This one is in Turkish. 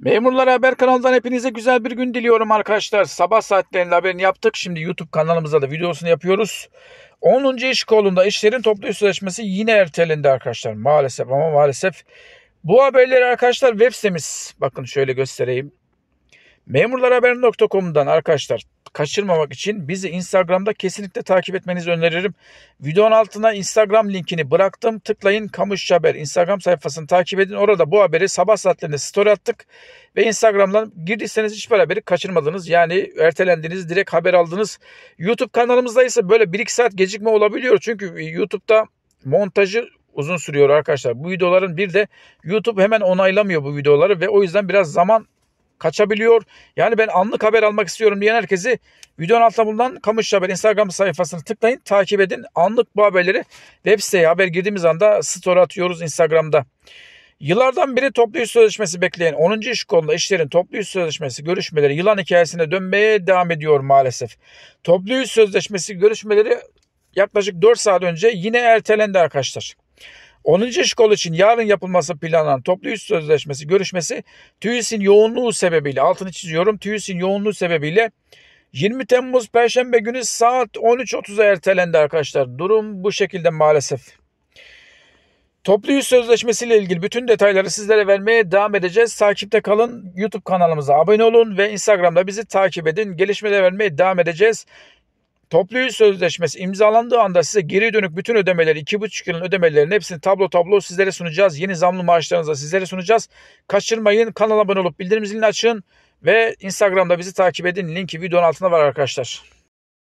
Memurlar Haber kanalından hepinize güzel bir gün diliyorum arkadaşlar. Sabah saatlerinde haberini yaptık. Şimdi YouTube kanalımızda da videosunu yapıyoruz. 10. iş kolunda işlerin toplu sözleşmesi yine ertelendi arkadaşlar. Maalesef ama maalesef. Bu haberleri arkadaşlar web sitemiz. Bakın şöyle göstereyim. Memurlarhaber.com'dan arkadaşlar kaçırmamak için bizi Instagram'da kesinlikle takip etmenizi öneririm. Videonun altına Instagram linkini bıraktım. Tıklayın Kamış Haber Instagram sayfasını takip edin. Orada bu haberi sabah saatlerinde story attık ve Instagram'dan girdiyseniz hiçbir haberi kaçırmadınız. Yani ertelendiniz, direkt haber aldınız. YouTube kanalımızda ise böyle 1-2 saat gecikme olabiliyor. Çünkü e, YouTube'da montajı uzun sürüyor arkadaşlar. Bu videoların bir de YouTube hemen onaylamıyor bu videoları ve o yüzden biraz zaman kaçabiliyor. Yani ben anlık haber almak istiyorum diyen herkesi videonun altında bulunan Kamış Haber Instagram sayfasını tıklayın, takip edin. Anlık bu haberleri web siteye haber girdiğimiz anda story atıyoruz Instagram'da. Yıllardan beri toplu iş sözleşmesi bekleyen 10. iş konuda işlerin toplu iş sözleşmesi görüşmeleri yılan hikayesine dönmeye devam ediyor maalesef. Toplu iş sözleşmesi görüşmeleri yaklaşık 4 saat önce yine ertelendi arkadaşlar. 10. şkol için yarın yapılması planlanan toplu üst sözleşmesi görüşmesi TÜİS'in yoğunluğu sebebiyle altını çiziyorum TÜİS'in yoğunluğu sebebiyle 20 Temmuz Perşembe günü saat 13.30'a ertelendi arkadaşlar. Durum bu şekilde maalesef. Toplu yüz ile ilgili bütün detayları sizlere vermeye devam edeceğiz. Takipte kalın. YouTube kanalımıza abone olun ve Instagram'da bizi takip edin. Gelişmeleri vermeye devam edeceğiz. Toplu yük sözleşmesi imzalandığı anda size geri dönük bütün ödemeleri, buçuk yılın ödemelerini hepsini tablo tablo sizlere sunacağız. Yeni zamlı maaşlarınıza sizlere sunacağız. Kaçırmayın. Kanala abone olup bildirim zilini açın ve Instagram'da bizi takip edin. Linki videonun altında var arkadaşlar.